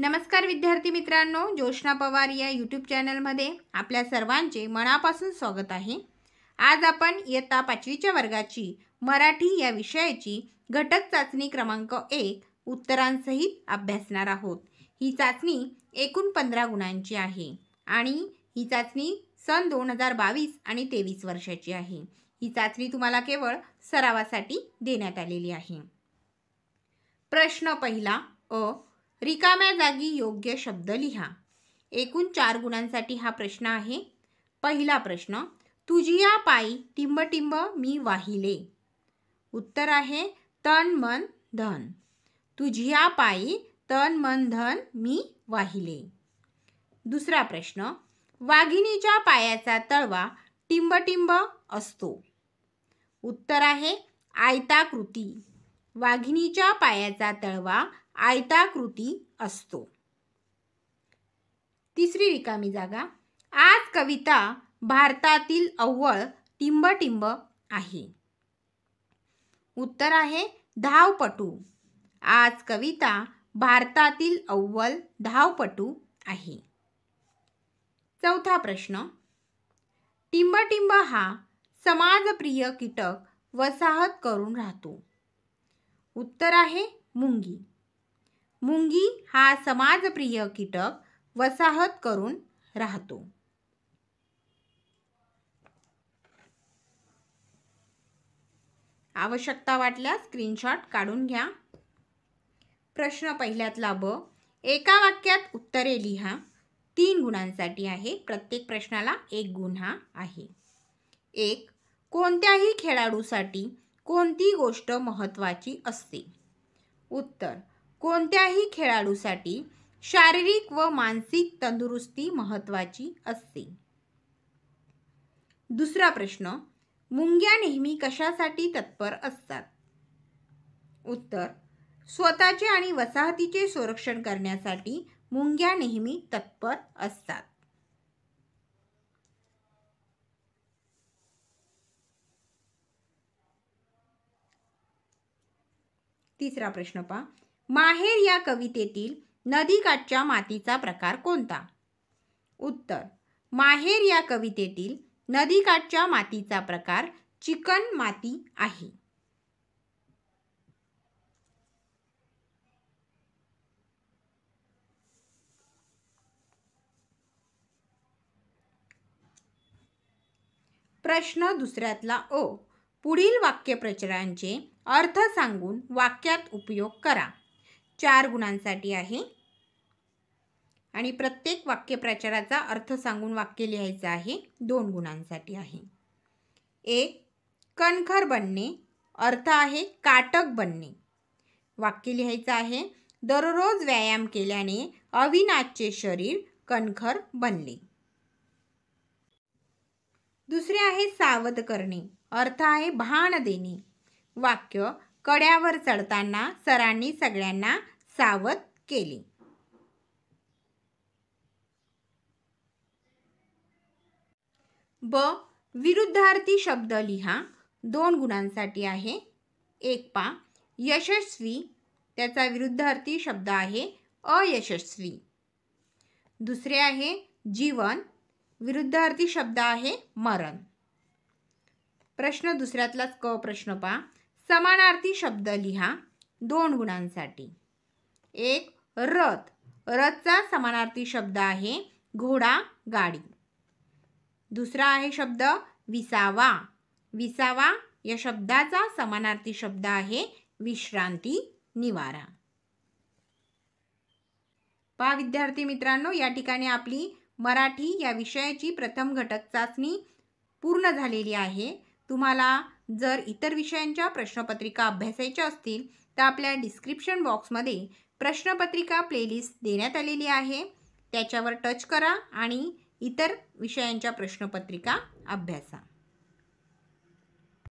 नमस्कार विद्यार्थी मित्रांनो ज्योष्णा पवार या यूट्यूब चॅनलमध्ये आपल्या सर्वांचे मनापासून स्वागत आहे आज आपण इयत्ता पाचवीच्या वर्गाची मराठी या विषयाची घटक चाचणी क्रमांक एक उत्तरांसहित अभ्यासणार आहोत ही चाचणी एकूण पंधरा गुणांची आहे आणि ही चाचणी सन दोन हजार बावीस आणि तेवीस वर्षाची आहे ही चाचणी तुम्हाला केवळ सरावासाठी देण्यात आलेली आहे प्रश्न पहिला अ रिकाम्या जागी योग्य शब्द लिहा एकूण चार गुणांसाठी हा प्रश्न आहे पहिला प्रश्न तुझिया पायी टिंबटिंब मी वाहिले उत्तर आहे तन मन धन तुझिया पायी तन मन धन मी वाहिले दुसरा प्रश्न वाघिणीच्या पायाचा तळवा टिंबटिंब असतो उत्तर आहे आयताकृती वाघिणीच्या पायाचा तळवा आयताकृती असतो तिसरी रिकामी जागा आज कविता भारतातील अव्वल टिंबटिंब आहे उत्तर आहे धावपटू आज कविता भारतातील अव्वल धावपटू आहे चौथा प्रश्न टिंबटिंब हा समाजप्रिय कीटक वसाहत करून राहतो उत्तर आहे मुंगी मुंगी हा समाजप्रिय कीटक वसाहत करून राहतो आवश्यकता वाटल्यास स्क्रीनशॉट काढून घ्या प्रश्न पहिल्यातला ब एका वाक्यात उत्तरे लिहा तीन गुणांसाठी आहे प्रत्येक प्रश्नाला एक गुण आहे एक कोणत्याही खेळाडूसाठी कोणती गोष्ट महत्त्वाची असते उत्तर कोणत्याही खेळाडूसाठी शारीरिक व मानसिक तंदुरुस्ती महत्वाची असते दुसरा प्रश्न मुंग्या नेहमी कशासाठी तत्पर असतात उत्तर स्वतःचे आणि वसाहतीचे संरक्षण करण्यासाठी मुंग्या नेहमी तत्पर असतात तिसरा प्रश्न पहा माहेर या कवितेतील नदीकाठच्या मातीचा प्रकार कोणता उत्तर माहेर या कवितेतील नदीकाठच्या मातीचा प्रकार चिकन माती आहे प्रश्न दुसऱ्यातला ओ पुढील वाक्यप्रचारांचे अर्थ सांगून वाक्यात उपयोग करा चार गुणांसाठी आहे आणि प्रत्येक वाक्यप्रचाराचा अर्थ सांगून वाक्य लिहायचं आहे दोन गुणांसाठी आहे एक कणखर बनणे अर्थ आहे काटक बनणे वाक्य लिहायचं आहे दररोज व्यायाम केल्याने अविनाशचे शरीर कणखर बनले दुसरे आहे सावध करणे अर्थ आहे भान देणे वाक्य कड्यावर चढताना सरांनी सगळ्यांना सावध केली ब विरुद्धार्थी शब्द लिहा दोन गुणांसाठी आहे एक पा यशस्वी त्याचा विरुद्धार्थी शब्द आहे अयशस्वी दुसरे आहे जीवन विरुद्धार्थी शब्द आहे मरण प्रश्न दुसऱ्यातलाच क प्रश्न पा समानार्थी शब्द लिहा दोन गुणांसाठी एक रथ रथचा समानार्थी शब्द आहे घोडा गाडी दुसरा आहे शब्द विसावा विसावा या शब्दाचा समानार्थी शब्द आहे विश्रांती निवारा पा विद्यार्थी मित्रांनो या ठिकाणी आपली मराठी या विषयाची प्रथम घटक चाचणी पूर्ण झालेली आहे तुम्हाला जर इतर विषयांच्या प्रश्नपत्रिका अभ्यासायच्या असतील तर आपल्या डिस्क्रिप्शन बॉक्समध्ये प्रश्नपत्रिका प्लेलिस्ट देण्यात आलेली आहे त्याच्यावर टच करा आणि इतर विषयांच्या प्रश्नपत्रिका अभ्यासा